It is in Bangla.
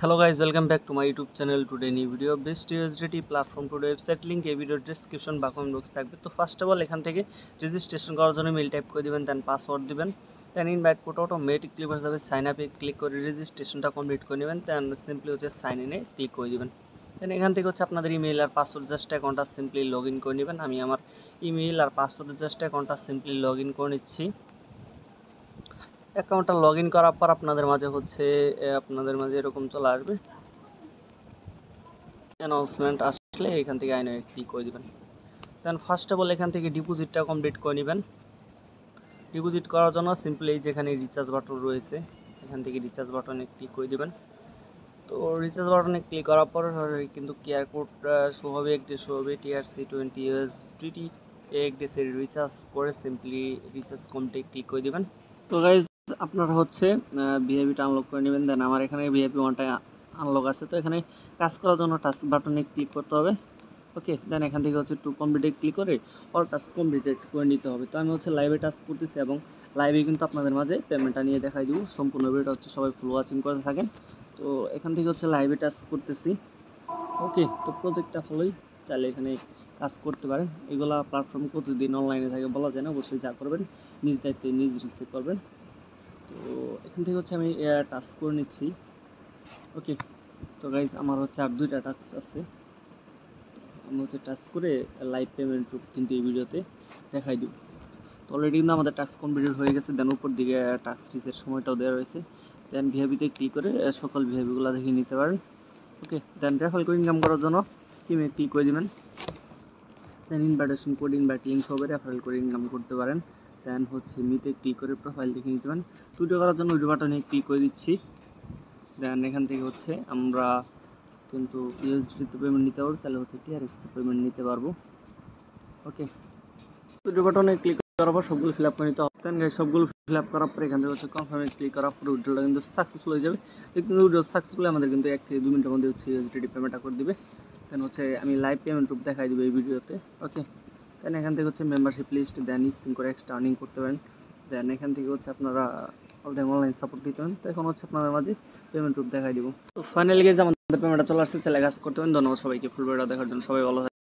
hello guys back back to my youtube channel today new video best usdt platform to website link এই ভিডিও ডিসক্রিপশন বা কমেন্ট বক্স থাকবে তো ফার্স্ট অফ অল এখান থেকে রেজিস্ট্রেশন করার জন্য মেল টাইপ করে দেবেন দেন পাসওয়ার্ড দেবেন then invite code automatic click হয়ে যাবে সাইন আপে ক্লিক করে রেজিস্ট্রেশনটা কমপ্লিট করে নেবেন দেন সিম্পলি হচ্ছে সাইন ইনে ক্লিক করে দিবেন দেন এখান থেকে হচ্ছে আপনাদের ইমেল আর পাসওয়ার্ড জাস্ট অ্যাকাউন্টটা সিম্পলি লগ ইন করে নেবেন আমি আমার ইমেল আর পাসওয়ার্ড জাস্ট অ্যাকাউন্টটা সিম্পলি লগ ইন করে নিচ্ছি অ্যাকাউন্টটা লগ ইন করার পর আপনাদের মাঝে হচ্ছে আপনাদের মাঝে এরকম চলে আসবে অ্যানাউন্সমেন্ট আসলে এখান থেকে আইনে ক্লিক করে দেবেন দেন ফার্স্ট অফ অল এখান থেকে ডিপোজিটটা কমপ্লিট করে নেবেন ডিপোজিট করার জন্য সিম্পলি যেখানে রিচার্জ বাটন রয়েছে এখান থেকে রিচার্জ বাটনে ক্লিক করে দেবেন তো রিচার্জ বাটনে ক্লিক করার পর কিন্তু কেয়ার কোডটা শো হবে একটি শো হবে টিআরসি টোয়েন্টি টুইটি এক ডেসের রিচার্জ করে সিম্পলি রিচার্জ কমটে ক্লিক করে দেবেন তো গাইজ আপনারা হচ্ছে ভিআইপিটা আনলক করে নেবেন দেন আমার এখানে ভিআইপি ওয়ানটা আনলক আছে তো এখানে কাজ করার জন্য টাচ বাটনে ক্লিক করতে হবে ওকে দেন এখান থেকে হচ্ছে টু কমপ্লিটে ক্লিক করে অল টাচ কমপ্লিটেড করে নিতে হবে তো আমি হচ্ছে লাইভে টাচ করতেছি এবং লাইভে কিন্তু আপনাদের মাঝে পেমেন্টটা নিয়ে দেখাই দিব সম্পূর্ণ ভিডিওটা হচ্ছে সবাই ফুল ওয়াচিং করে থাকেন তো এখান থেকে হচ্ছে লাইভে টাচ করতেছি ওকে তো প্রজেক্টটা ভালোই চাইলে এখানে কাজ করতে পারেন এগুলা প্ল্যাটফর্ম কতদিন অনলাইনে থাকে বলা যায় না অবশ্যই যা করবেন নিজ দায়িত্বে নিজ রিসিভ করবেন তো এখান থেকে হচ্ছে আমি টাচ করে নিচ্ছি ওকে তো গাইজ আমার হচ্ছে আর দুইটা টাচ আছে আমি হচ্ছে টাচ করে লাইভ পেমেন্ট কিন্তু এই ভিডিওতে দেখাই দিব তো অলরেডি কিন্তু আমাদের টাস্ক কমপ্লিট হয়ে গেছে দেন উপর দিকে টাস্ক রিসের সময়টাও দেওয়া রয়েছে দেন ভিআইপিতে ক্লিক করে সকল ভিআইপিগুলো দেখে নিতে পারেন ওকে দেন রেফাল করে ইনকাম করার জন্য টিমে ক্লিক করে দেবেন দেন ইনভাইটেশন কোড ইনভাইট সবের রেফারেল করে ইনকাম করতে পারেন দেন হচ্ছে মিতে ক্লিক করে প্রোফাইল দেখে নিতে পারেন টুইটার করার জন্য উইডো বাটনে ক্লিক করে দিচ্ছি দেন এখান থেকে হচ্ছে আমরা কিন্তু ইউএসডিতে পেমেন্ট নিতে পারবো তাহলে হচ্ছে টিআরএক্সতে পেমেন্ট নিতে পারবো ওকে উইডো বাটনে ক্লিক করার পর সবগুলো ফিল আপ করে নিতে হবে দেন সবগুলো ফিল আপ করার পর এখান থেকে হচ্ছে কনফার্মে ক্লিক করার পর উইড্রোটা কিন্তু সাকসেসফুল হয়ে যাবে কিন্তু উইড্রো সাকসেসফুল আমাদের কিন্তু এক থেকে দু মিনিটের মধ্যে হচ্ছে ইউএসডি পেমেন্টটা করে দিবে দেন হচ্ছে আমি লাইভ পেমেন্ট রূপ দেখাই দেবো এই ভিডিওতে ওকে দেন এখান থেকে হচ্ছে মেম্বারশিপ লিস্ট দেন স্ক্রিন করে এক্সট্রা আর্নিং করতে পারেন দেন এখান থেকে হচ্ছে আপনারা অল অনলাইন সাপোর্ট দিতে পারেন তো এখন হচ্ছে আপনাদের মাঝে পেমেন্ট রূপ দেখাই দিব তো ফাইনালি গেছে আমাদের পেমেন্টটা চলে আসছে চ্যালে কাজ করতে পারেন ধন্যবাদ সবাইকে ফুল দেখার জন্য সবাই ভালো